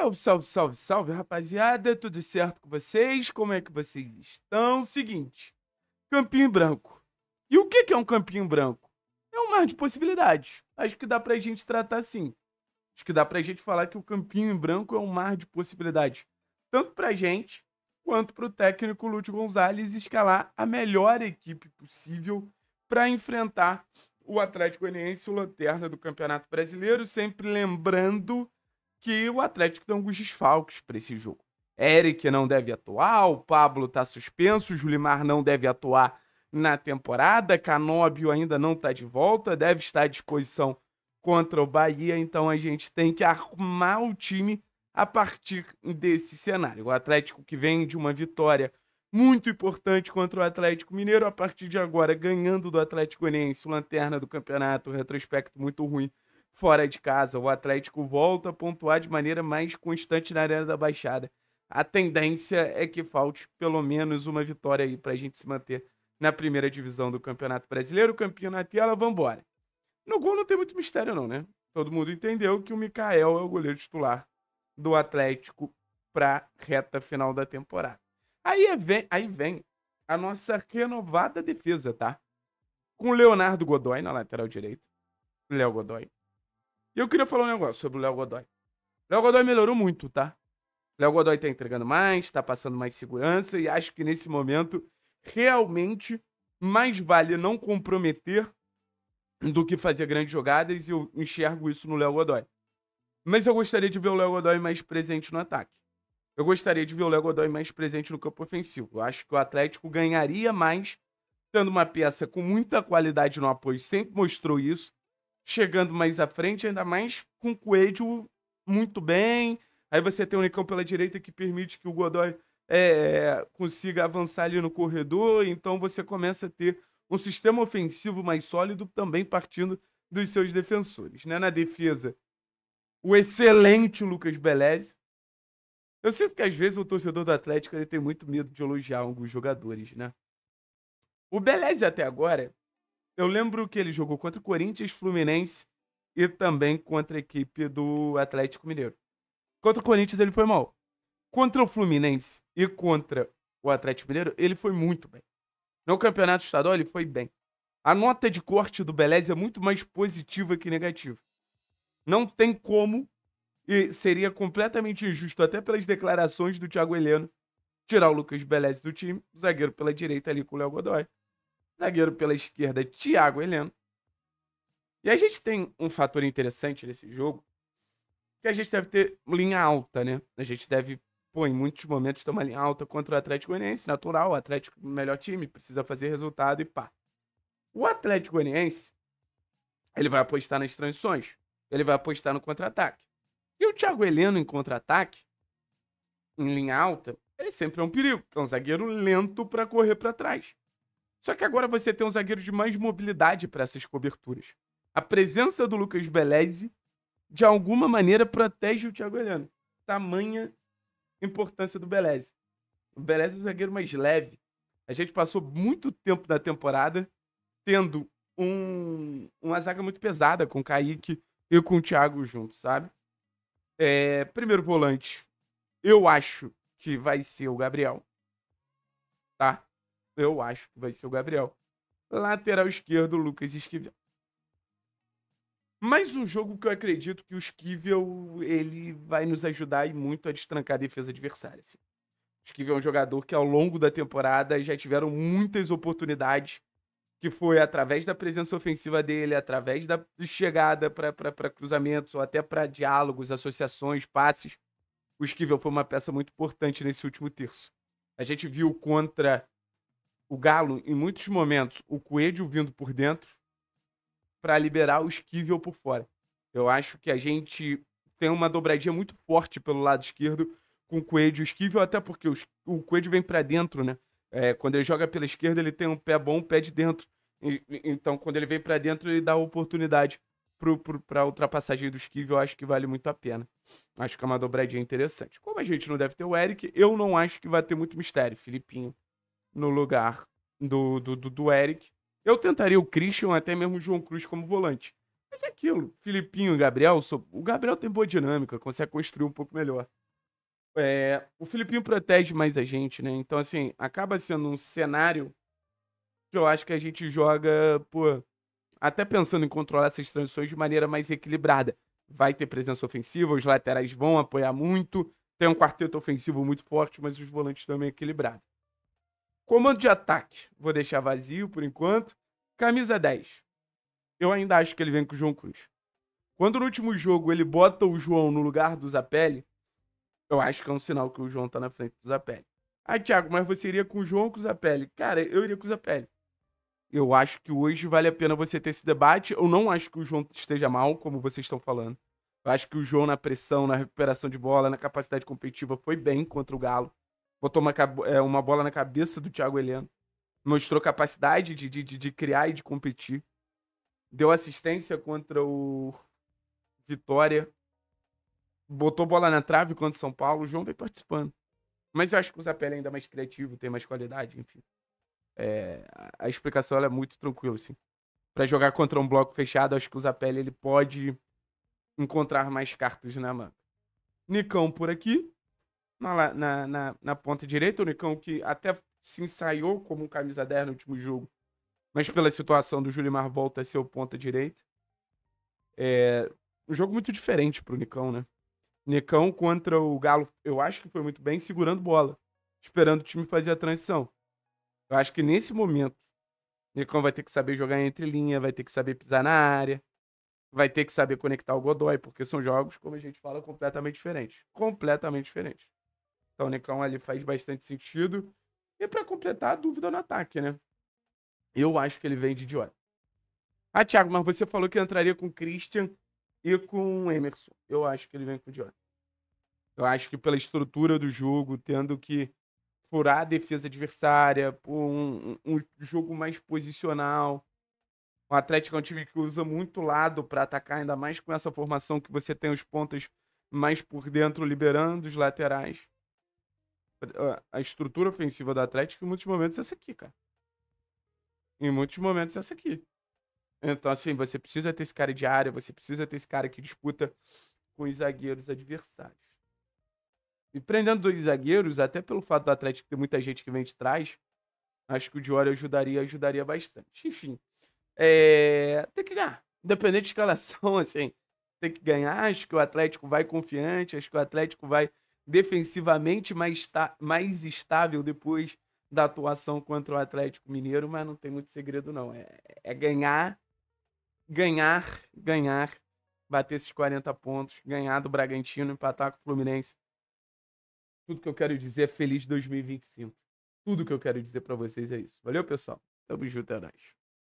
Salve, salve, salve, salve, rapaziada. Tudo certo com vocês? Como é que vocês estão? Seguinte, campinho branco. E o que é um campinho branco? É um mar de possibilidades. Acho que dá pra gente tratar assim. Acho que dá pra gente falar que o campinho branco é um mar de possibilidades. Tanto pra gente, quanto pro técnico Lúcio Gonzalez escalar a melhor equipe possível para enfrentar o Atlético Goianiense, o Lanterna do Campeonato Brasileiro. Sempre lembrando que o Atlético tem alguns desfalques para esse jogo. Eric não deve atuar, o Pablo está suspenso, o Julimar não deve atuar na temporada, Canóbio ainda não está de volta, deve estar à disposição contra o Bahia, então a gente tem que arrumar o time a partir desse cenário. O Atlético que vem de uma vitória muito importante contra o Atlético Mineiro, a partir de agora ganhando do Atlético Goianiense, lanterna do campeonato, retrospecto muito ruim Fora de casa, o Atlético volta a pontuar de maneira mais constante na Arena da Baixada. A tendência é que falte pelo menos uma vitória aí para a gente se manter na primeira divisão do Campeonato Brasileiro. Campeão na tela, vambora. No gol não tem muito mistério, não, né? Todo mundo entendeu que o Mikael é o goleiro titular do Atlético para reta final da temporada. Aí é vem, aí vem a nossa renovada defesa, tá? Com Leonardo Godoy na lateral direita, Léo Godoy, eu queria falar um negócio sobre o Léo Godoy. Léo Godoy melhorou muito, tá? Léo Godoy tá entregando mais, tá passando mais segurança e acho que nesse momento realmente mais vale não comprometer do que fazer grandes jogadas e eu enxergo isso no Léo Godoy. Mas eu gostaria de ver o Léo Godoy mais presente no ataque. Eu gostaria de ver o Léo Godoy mais presente no campo ofensivo. Eu acho que o Atlético ganharia mais tendo uma peça com muita qualidade no apoio, sempre mostrou isso chegando mais à frente, ainda mais com o Coelho muito bem. Aí você tem o Nicão pela direita que permite que o Godoy é, consiga avançar ali no corredor. Então você começa a ter um sistema ofensivo mais sólido também partindo dos seus defensores. Né? Na defesa, o excelente Lucas Beleze. Eu sinto que às vezes o torcedor do Atlético ele tem muito medo de elogiar alguns jogadores, né? O Beleze até agora eu lembro que ele jogou contra o Corinthians, Fluminense e também contra a equipe do Atlético Mineiro. Contra o Corinthians ele foi mal. Contra o Fluminense e contra o Atlético Mineiro, ele foi muito bem. No campeonato estadual, ele foi bem. A nota de corte do Beleza é muito mais positiva que negativa. Não tem como, e seria completamente injusto, até pelas declarações do Thiago Heleno, tirar o Lucas Beleza do time, zagueiro pela direita ali com o Léo Godoy. Zagueiro pela esquerda, Thiago Heleno. E a gente tem um fator interessante nesse jogo, que a gente deve ter linha alta, né? A gente deve, pô, em muitos momentos ter uma linha alta contra o Atlético Goianiense, natural, o Atlético é o melhor time, precisa fazer resultado e pá. O Atlético Goianiense, ele vai apostar nas transições, ele vai apostar no contra-ataque. E o Thiago Heleno em contra-ataque, em linha alta, ele sempre é um perigo, é um zagueiro lento para correr para trás. Só que agora você tem um zagueiro de mais mobilidade para essas coberturas. A presença do Lucas Beleze, de alguma maneira, protege o Thiago Heleno. Tamanha importância do Beleze. O Beleze é um zagueiro mais leve. A gente passou muito tempo da temporada tendo um, uma zaga muito pesada com o Kaique e com o Thiago junto, sabe? É, primeiro volante, eu acho que vai ser o Gabriel. Tá? eu acho que vai ser o Gabriel. Lateral esquerdo, Lucas Esquivel. Mas um jogo que eu acredito que o Esquivel ele vai nos ajudar e muito a destrancar a defesa adversária. Assim. O Esquivel é um jogador que ao longo da temporada já tiveram muitas oportunidades, que foi através da presença ofensiva dele, através da chegada para cruzamentos ou até para diálogos, associações, passes. O Esquivel foi uma peça muito importante nesse último terço. A gente viu contra o Galo, em muitos momentos, o Coelho vindo por dentro para liberar o Esquivel por fora. Eu acho que a gente tem uma dobradinha muito forte pelo lado esquerdo com o Coelho e o Esquivel, até porque o Coelho vem para dentro, né? É, quando ele joga pela esquerda, ele tem um pé bom, um pé de dentro. E, então, quando ele vem para dentro, ele dá oportunidade para a ultrapassagem do Esquivel. Eu acho que vale muito a pena. Acho que é uma dobradinha interessante. Como a gente não deve ter o Eric, eu não acho que vai ter muito mistério. Filipinho no lugar do, do, do, do Eric. Eu tentaria o Christian, até mesmo o João Cruz como volante. Mas é aquilo, Filipinho e Gabriel, o Gabriel tem boa dinâmica, consegue construir um pouco melhor. É, o Filipinho protege mais a gente, né? Então, assim, acaba sendo um cenário que eu acho que a gente joga, pô, até pensando em controlar essas transições de maneira mais equilibrada. Vai ter presença ofensiva, os laterais vão apoiar muito, tem um quarteto ofensivo muito forte, mas os volantes também equilibrados. Comando de ataque, vou deixar vazio por enquanto. Camisa 10. Eu ainda acho que ele vem com o João Cruz. Quando no último jogo ele bota o João no lugar do Zapelli, eu acho que é um sinal que o João tá na frente do Zapelli. Ah, Thiago, mas você iria com o João ou com o Zapelli? Cara, eu iria com o Zapelli. Eu acho que hoje vale a pena você ter esse debate. Eu não acho que o João esteja mal, como vocês estão falando. Eu acho que o João na pressão, na recuperação de bola, na capacidade competitiva foi bem contra o Galo botou uma, é, uma bola na cabeça do Thiago Heleno, mostrou capacidade de, de, de criar e de competir, deu assistência contra o Vitória, botou bola na trave contra o São Paulo, o João vem participando. Mas eu acho que o Zapelli é ainda mais criativo, tem mais qualidade, enfim. É, a explicação é muito tranquila, assim. Para jogar contra um bloco fechado, acho que o Zapelli ele pode encontrar mais cartas na manga. Nicão por aqui na, na, na, na ponta direita, o Nicão, que até se ensaiou como um camisa 10 no último jogo, mas pela situação do Julimar volta a ser o ponta direita. É um jogo muito diferente pro Nicão, né? Nicão contra o Galo, eu acho que foi muito bem, segurando bola, esperando o time fazer a transição. Eu acho que nesse momento, Nicão vai ter que saber jogar entre linha, vai ter que saber pisar na área, vai ter que saber conectar o Godoy, porque são jogos, como a gente fala, completamente diferentes. Completamente diferentes. Então o Nicão ali faz bastante sentido. E para completar, a dúvida no ataque, né? Eu acho que ele vem de Dior. Ah, Thiago, mas você falou que entraria com Christian e com Emerson. Eu acho que ele vem com Dior. Eu acho que pela estrutura do jogo, tendo que furar a defesa adversária, por um, um, um jogo mais posicional. O Atlético é um time que usa muito lado para atacar, ainda mais com essa formação que você tem os pontas mais por dentro, liberando os laterais a estrutura ofensiva do Atlético em muitos momentos é essa aqui, cara. Em muitos momentos é essa aqui. Então, assim, você precisa ter esse cara de área, você precisa ter esse cara que disputa com os zagueiros adversários. E prendendo dois zagueiros, até pelo fato do Atlético ter muita gente que vem de trás, acho que o Diori ajudaria, ajudaria bastante. Enfim, é... tem que ganhar. Independente de escalação, assim, tem que ganhar. Acho que o Atlético vai confiante, acho que o Atlético vai defensivamente mais, mais estável depois da atuação contra o Atlético Mineiro, mas não tem muito segredo, não. É, é ganhar, ganhar, ganhar, bater esses 40 pontos, ganhar do Bragantino, empatar com o Fluminense. Tudo que eu quero dizer é feliz 2025. Tudo que eu quero dizer para vocês é isso. Valeu, pessoal. Tamo junto, é nóis.